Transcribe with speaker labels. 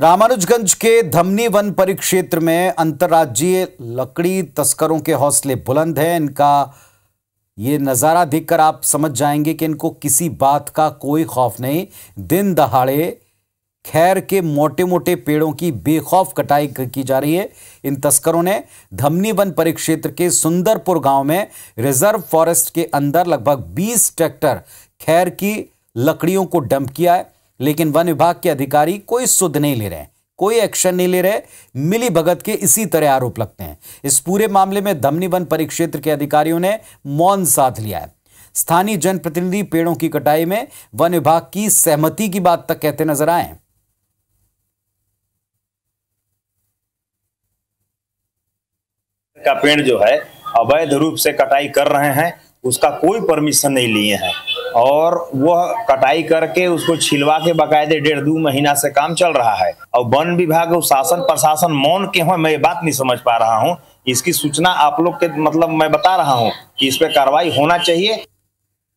Speaker 1: रामानुजगंज के धमनी वन परिक्षेत्र में अंतर्राज्यीय लकड़ी तस्करों के हौसले बुलंद हैं इनका ये नज़ारा देखकर आप समझ जाएंगे कि इनको किसी बात का कोई खौफ नहीं दिन दहाड़े खैर के मोटे मोटे पेड़ों की बेखौफ कटाई की जा रही है इन तस्करों ने धमनी वन परिक्षेत्र के सुंदरपुर गांव में रिजर्व फॉरेस्ट के अंदर लगभग 20 ट्रैक्टर खैर की लकड़ियों को डंप किया है लेकिन वन विभाग के अधिकारी कोई सुध नहीं ले रहे हैं कोई एक्शन नहीं ले रहे मिली भगत के इसी तरह आरोप लगते हैं इस पूरे मामले में धमनी वन परिक्षेत्र के अधिकारियों ने मौन साध लिया है स्थानीय जनप्रतिनिधि पेड़ों की कटाई में वन विभाग की सहमति की बात तक कहते नजर आए
Speaker 2: का पेड़ जो है अवैध रूप से कटाई कर रहे हैं उसका कोई परमिशन नहीं लिए हैं और वह कटाई करके उसको छिलवा के बाकायदे डेढ़ दो महीना से काम चल रहा है और वन विभाग और शासन प्रशासन मौन के हो मैं ये बात नहीं समझ पा रहा हूँ इसकी सूचना आप लोग के मतलब मैं बता रहा हूँ कि इस पर कार्रवाई होना चाहिए